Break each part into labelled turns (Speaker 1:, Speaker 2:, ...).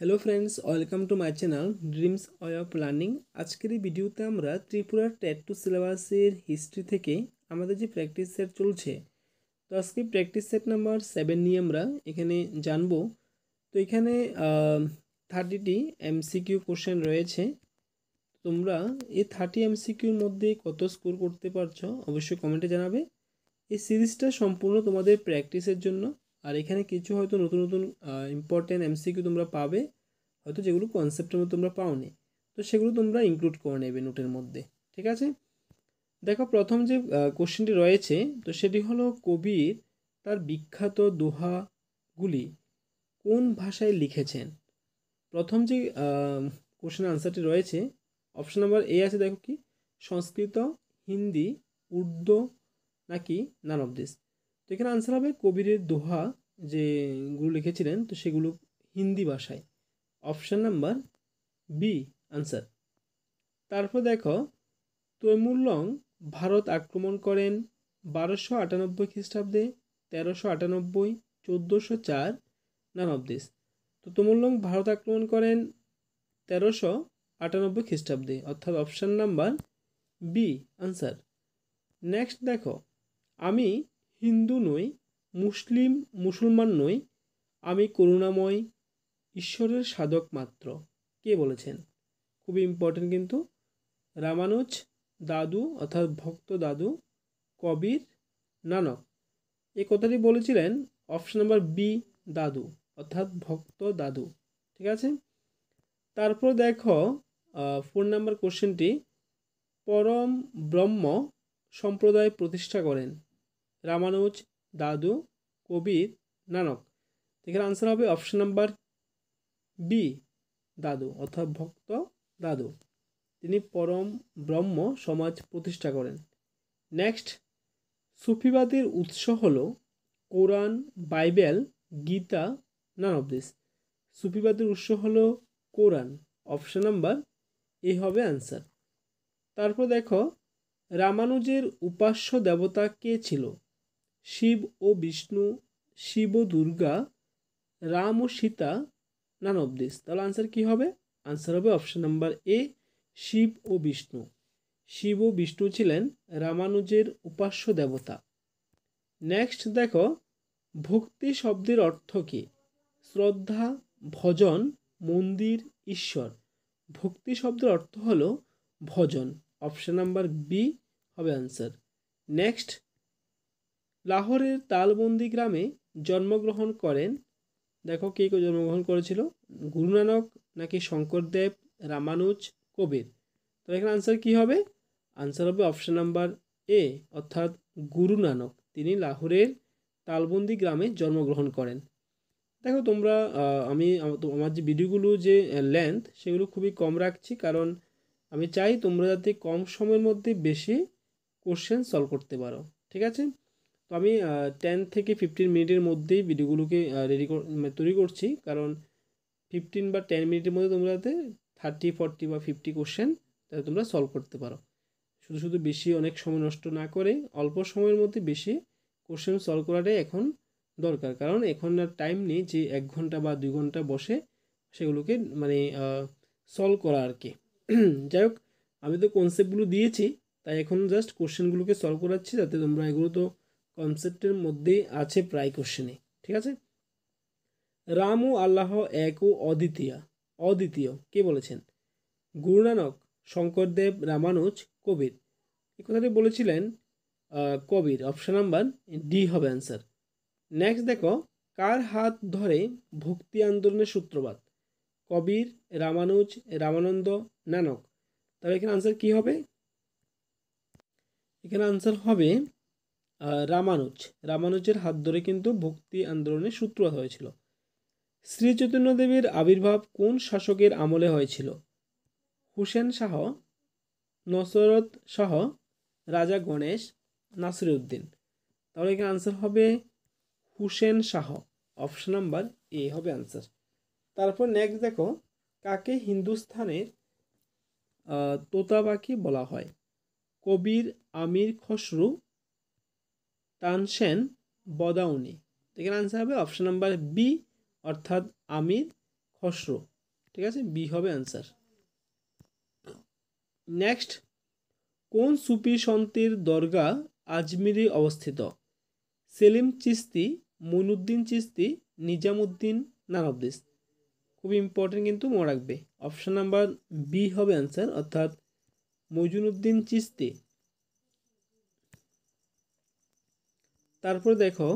Speaker 1: hello friends welcome to my channel dreams way of learning আজকের এই ভিডিওতে আমরা ত্রিপুরার টেট টু সিলেবাসের হিস্ট্রি থেকে আমাদের যে প্র্যাকটিস সেট চলছে তো আজকে প্র্যাকটিস সেট নাম্বার সেভেন নিয়ে আমরা এখানে জানব তো এখানে থার্টিটি এমসিকিউ কোশ্চেন রয়েছে তোমরা এই থার্টি এমসিকিউর মধ্যে কত স্কোর করতে পারছো অবশ্যই কমেন্টে জানাবে এই সিরিজটা সম্পূর্ণ তোমাদের প্র্যাকটিসের জন্য আর এখানে কিছু হয়তো নতুন নতুন ইম্পর্টেন্ট এমসিকিউ তোমরা পাবে হয়তো যেগুলো কনসেপ্টের মধ্যে তোমরা পাওনি তো সেগুলো তোমরা ইনক্লুড করে নেবে নোটের মধ্যে ঠিক আছে দেখো প্রথম যে কোশ্চেনটি রয়েছে তো সেটি হলো কবির তার বিখ্যাত দোহাগুলি কোন ভাষায় লিখেছেন প্রথম যে কোশ্চেন আনসারটি রয়েছে অপশন নাম্বার এ আছে দেখো কি সংস্কৃত হিন্দি উর্দু নাকি নান অফ দিস তো এখানে আনসার হবে কবিরের দোহা যেগুলো লিখেছিলেন তো সেগুলো হিন্দি ভাষায় অপশান নাম্বার বি আনসার তারপর দেখো তৈমুল্লং ভারত আক্রমণ করেন বারোশো আটানব্বই খ্রিস্টাব্দে তেরোশো আটানব্বই চোদ্দোশো চার নানব্দে তো তৈমুল্লং ভারত আক্রমণ করেন তেরোশো আটানব্বই খ্রিস্টাব্দে অর্থাৎ option number B answer next দেখো আমি হিন্দু নই মুসলিম মুসলমান নই আমি করুণাময় ঈশ্বরের সাধক মাত্র কে বলেছেন খুবই ইম্পর্টেন্ট কিন্তু রামানুজ দাদু অর্থাৎ ভক্ত দাদু কবির নানক এ কথাটি বলেছিলেন অপশন নাম্বার বি দাদু অর্থাৎ ভক্ত দাদু ঠিক আছে তারপর দেখো ফোন নাম্বার কোশ্চেনটি পরম ব্রহ্ম সম্প্রদায় প্রতিষ্ঠা করেন রামানুজ দাদু কবির নানক এখানে আনসার হবে অপশন নাম্বার বি দাদু অর্থাৎ ভক্ত দাদু তিনি পরম ব্রহ্ম সমাজ প্রতিষ্ঠা করেন নেক্সট সুফিবাদের উৎস হল Quran Bible Gita none of this সুফিবাদের উৎস হল কোরআন অপশন নাম্বার এ হবে অ্যান্সার তারপর দেখো রামানুজের উপাস্য দেবতা কে ছিল শিব ও বিষ্ণু শিব ও দুর্গা রাম ও সীতা নান অব দিস তাহলে আনসার কী হবে আনসার হবে অপশন নাম্বার এ শিব ও বিষ্ণু শিব ও বিষ্ণু ছিলেন রামানুজের উপাস্য দেবতা নেক্সট দেখো ভক্তি শব্দের অর্থ কী শ্রদ্ধা ভজন মন্দির ঈশ্বর ভক্তি শব্দের অর্থ হল ভজন অপশন নাম্বার বি হবে আনসার নেক্সট লাহোরের তালবন্দি গ্রামে জন্মগ্রহণ করেন দেখো কে কে জন্মগ্রহণ করেছিল গুরু নানক নাকি শঙ্করদেব রামানুজ কবির তো এখানে আনসার কি হবে আনসার হবে অপশান নাম্বার এ অর্থাৎ গুরু নানক তিনি লাহোরের তালবন্দি গ্রামে জন্মগ্রহণ করেন দেখো তোমরা আমি আমার যে ভিডিওগুলো যে লেন্থ সেগুলো খুবই কম রাখছি কারণ আমি চাই তোমরা যাতে কম সময়ের মধ্যে বেশি কোশ্চেন সলভ করতে পারো ঠিক আছে তো আমি টেন থেকে ফিফটিন মিনিটের মধ্যেই ভিডিওগুলোকে রেডি মানে তৈরি করছি কারণ ফিফটিন বা টেন মিনিটের মধ্যে তোমরা যাতে থার্টি ফর্টি বা ফিফটি কোশ্চেন তাতে তোমরা সলভ করতে পারো শুধু শুধু বেশি অনেক সময় নষ্ট না করে অল্প সময়ের মধ্যে বেশি কোশ্চেন সলভ করাটাই এখন দরকার কারণ এখন আর টাইম নেই যে এক ঘন্টা বা দুই ঘন্টা বসে সেগুলোকে মানে সলভ করা আর কি যাই হোক আমি তো কনসেপ্টগুলো দিয়েছি তাই এখন জাস্ট কোশ্চেনগুলোকে সলভ করাচ্ছি যাতে তোমরা এগুলো তো কনসেপ্টের মধ্যেই আছে প্রায় কোশ্চেনে ঠিক আছে রাম ও আল্লাহ এক ও অদ্বিতীয় অদ্বিতীয় কে বলেছেন গুরু নানক শঙ্করদেব রামানুজ কবির এ কথাটি বলেছিলেন কবির অপশন নাম্বার ডি হবে অ্যান্সার নেক্সট দেখো কার হাত ধরে ভক্তি আন্দোলনের সূত্রপাত কবির রামানুজ রামানন্দ নানক তাহলে এখানে আনসার কি হবে এখানে আনসার হবে রামানুজ রামানুজের হাত ধরে কিন্তু ভক্তি আন্দোলনের সূত্রপাত হয়েছিল শ্রী চৈতন্যদেবের আবির্ভাব কোন শাসকের আমলে হয়েছিল হুসেন শাহ নসরত শাহ রাজা গণেশ নাসিরউদ্দিন তাহলে এখানে আনসার হবে Hussain Shah option number A হবে আনসার তারপর নেক্সট দেখো কাকে হিন্দুস্থানের তোতাবাকি বলা হয় কবির আমির খসরু তানসেন বদাউনি এখানে আনসার হবে অপশন নাম্বার বি অর্থাৎ আমির খসরো ঠিক আছে বি হবে আনসার নেক্সট কোন সুফি সন্তির দরগা আজমিরে অবস্থিত সেলিম চিস্তি মনুদ্দিন চিস্তি নিজামুদ্দিন নানবদিস খুব ইম্পর্টেন্ট কিন্তু মনে রাখবে অপশান নাম্বার বি হবে অ্যান্সার অর্থাৎ মজুনুদ্দিন চিস্তি তারপর দেখো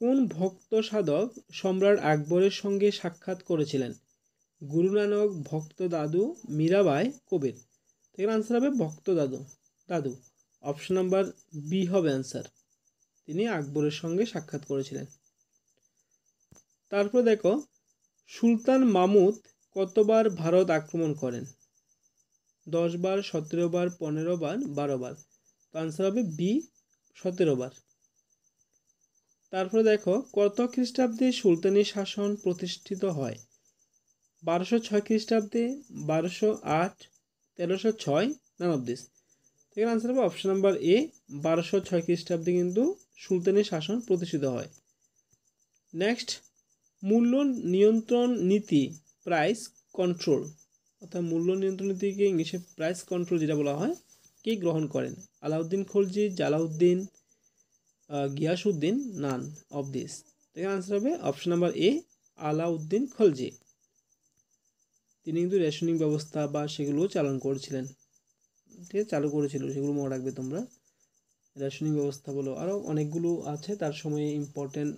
Speaker 1: কোন ভক্ত সাধক সম্রাট আকবরের সঙ্গে সাক্ষাৎ করেছিলেন গুরু নানক ভক্ত দাদু মীরাবাই কবির এখানে আনসার হবে ভক্ত Dadu Dadu option number B হবে অ্যান্সার তিনি আকবরের সঙ্গে সাক্ষাৎ করেছিলেন তারপর দেখো সুলতান মামুদ কতবার ভারত আক্রমণ করেন দশ বার সতেরো বার পনেরো বার বারো বার তো আনসার হবে বি সতেরো বার তারপরে দেখো কত খ্রিস্টাব্দে সুলতানি শাসন প্রতিষ্ঠিত হয় বারোশো ছয় খ্রিস্টাব্দে বারোশো আট তেরোশো ছয় নান অফ এখানে আনসার হবে অপশান নাম্বার এ বারোশো ছয় খ্রিস্টাব্দে কিন্তু সুলতানি শাসন প্রতিষ্ঠিত হয় নেক্সট মূল্য নিয়ন্ত্রণ নীতি প্রাইস কন্ট্রোল অর্থাৎ মূল্য নিয়ন্ত্রণ নীতিকে ইংলিশে প্রাইস কন্ট্রোল যেটা বলা হয় কে গ্রহণ করেন Alauddin Khalji Jalaluddin Ghiyasuddin none of this এখানে আনসার হবে option number A Alauddin Khalji তিনি কিন্তু রেশনিং ব্যবস্থা বা সেগুলো চালন করেছিলেন ঠিক আছে চালু করেছিল সেগুলো মনে রাখবে তোমরা রেশনিং ব্যবস্থা বলো আরও অনেকগুলো আছে তার সময়ে ইম্পর্টেন্ট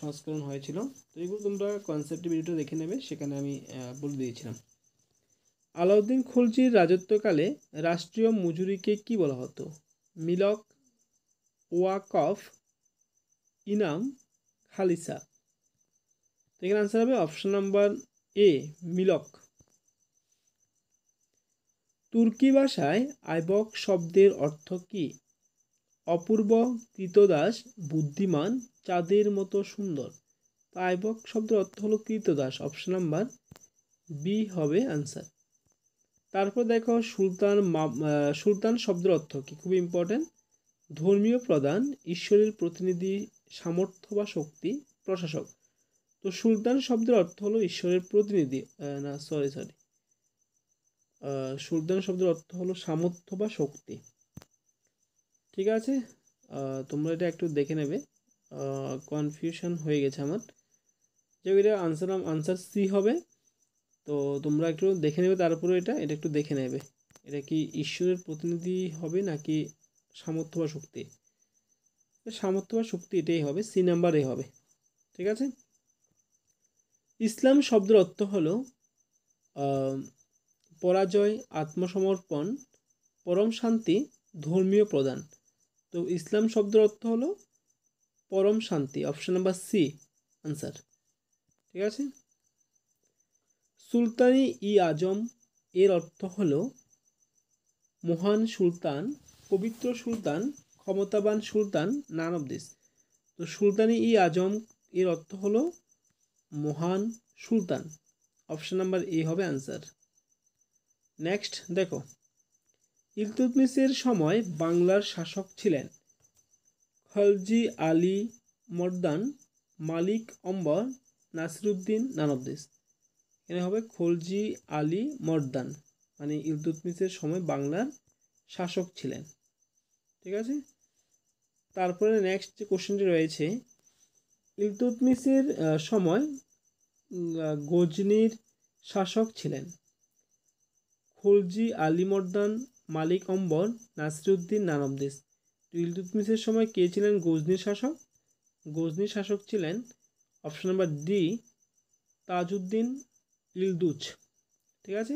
Speaker 1: সংস্করণ হয়েছিল তো এগুলো তোমরা কনসেপ্ট ভিডিওটা দেখে নেবে সেখানে আমি বলে দিয়েছিলাম আলাউদ্দিন খলজির রাজত্বকালে রাষ্ট্রীয় মজুরিকে কি বলা হতো মিলক ওয়াক অফ ইনাম খালিসা তো এখানে আনসার হবে অপশন নাম্বার এ মিলক তুর্কি ভাষায় আইবক শব্দের অর্থ কি অপূর্ব কৃতদাস বুদ্ধিমান চাঁদের মতো সুন্দর তা আইবক শব্দের অর্থ হলো কৃতদাস অপশন নাম্বার বি হবে আনসার তারপর দেখো সুলতান সুলতান শব্দের অর্থ কি খুব ইম্পর্টেন্ট ধর্মীয় প্রধান ঈশ্বরের প্রতিনিধি সামর্থ্য বা শক্তি প্রশাসক তো সুলতান শব্দের অর্থ হলো ঈশ্বরের প্রতিনিধি না সরি সরি সুলতান শব্দের অর্থ হলো সামর্থ্য বা শক্তি ঠিক আছে তোমরা এটা একটু দেখে নেবে কনফিউশন হয়ে গেছে আমার যে এটা আনসার আনসার সি হবে তো তোমরা একটু দেখে নেবে তারপরে এটা এটা একটু দেখে নেবে এটা কি ঈশ্বরের প্রতিনিধি হবে নাকি সামর্থ্য বা শক্তি সামর্থ্য বা শক্তি এটাই হবে সি নাম্বারে হবে ঠিক আছে ইসলাম শব্দের অর্থ হলো পরাজয় আত্মসমর্পণ পরম শান্তি ধর্মীয় প্রদান তো ইসলাম শব্দের অর্থ হলো পরম শান্তি অপশন নাম্বার সি আনসার ঠিক আছে সুলতানি ই আজম এর অর্থ হলো মহান সুলতান পবিত্র সুলতান ক্ষমতাবান সুলতান নান অব দিস তো সুলতানি ই আজম এর অর্থ হল মহান সুলতান অপশান নাম্বার এ হবে আনসার নেক্সট দেখো ইলতুতমিসের সময় বাংলার শাসক ছিলেন খলজি আলী মর্দান মালিক অম্বর নাসিরুদ্দিন নানবদেস এখানে হবে খলজি আলী মর্দান মানে ইলতুতমিসের সময় বাংলার শাসক ছিলেন ঠিক আছে তারপরে নেক্সট যে কোশ্চেনটি রয়েছে ইলতুতমিসের সময় গজনির শাসক ছিলেন খুলজি আলিমর্দান মালিক অম্বর নাসিরুদ্দিন নানবদেশ ইলতুতমিসের সময় কে ছিলেন গজনির শাসক গজনির শাসক ছিলেন option number D Tajuddin Yildiz ঠিক আছে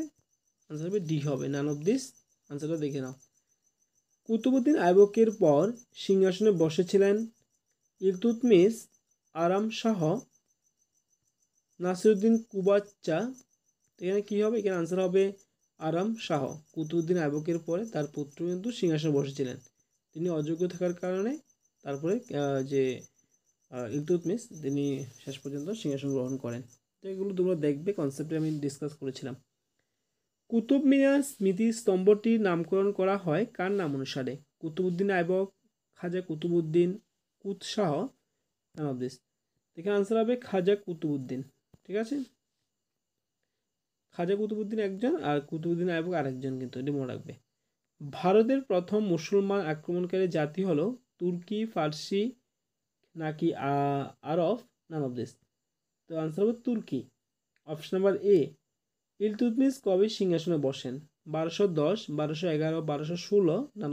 Speaker 1: আনসার হবে ডি হবে নানবদিস আনসারটা দেখে নাও কুতুবুদ্দিন আইবকের পর সিংহাসনে বসেছিলেন ইলতুতমিস আরাম শাহ নাসিরুদ্দিন কুবাচ্চা এখানে কী হবে এখানে আনসার হবে আরাম শাহ কুতুবুদ্দিন আইবকের পরে তার পুত্র কিন্তু সিংহাসনে বসেছিলেন তিনি অযোগ্য থাকার কারণে তারপরে যে ইলতুতমিস তিনি শেষ পর্যন্ত সিংহাসন গ্রহণ করেন তো এগুলো তোমরা দেখবে কনসেপ্টে আমি ডিসকাস করেছিলাম কুতুব মিনার স্মৃতি স্তম্ভটির নামকরণ করা হয় কার নাম অনুসারে কুতুবুদ্দিন আইবক খাজা কুতুবুদ্দিন কুৎসাহ নাম এখানে আনসার হবে খাজা কুতুবুদ্দিন ঠিক আছে খাজা কুতুবুদ্দিন একজন আর কুতুবুদ্দিন আইবক আরেকজন কিন্তু এটি মনে রাখবে ভারতের প্রথম মুসলমান আক্রমণকারী জাতি হলো তুর্কি ফার্সি নাকি আরব নানব দেশ তো আনসার হবে তুর্কি অপশন নাম্বার এ ইলতুতমিস কবে সিংহাসনে বসেন বারোশো দশ বারোশো এগারো বারোশো ষোলো নান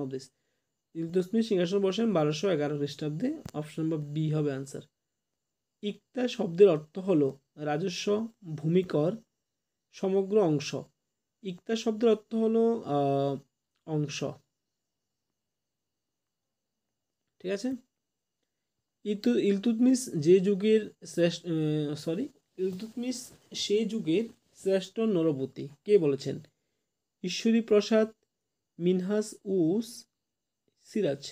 Speaker 1: ইলতুতমিস সিংহাসনে বসেন বারোশো এগারো খ্রিস্টাব্দে অপশন নম্বর বি হবে আনসার ইকতা শব্দের অর্থ হল রাজস্ব ভূমিকর সমগ্র অংশ ইকতা শব্দের অর্থ হল অংশ ঠিক আছে ইতু ইলতুতমিস যে যুগের শ্রেষ্ঠ সরি ইলতুতমিস সে যুগের শ্রেষ্ঠ নরপতি কে বলেছেন Ishwari Prasad Minhaj us Siraj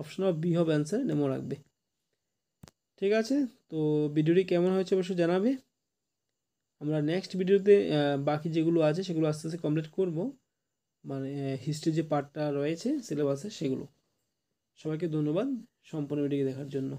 Speaker 1: option of B হবে অ্যান্সার নেমো রাখবে ঠিক আছে তো ভিডিওটি কেমন হয়েছে অবশ্য জানাবে আমরা নেক্সট ভিডিওতে বাকি যেগুলো আছে সেগুলো আস্তে আস্তে কমপ্লিট করব মানে হিস্ট্রি যে পার্টটা রয়েছে সিলেবাসে সেগুলো সবাইকে ধন্যবাদ সম্পূর্ণ ভিডিওকে দেখার জন্য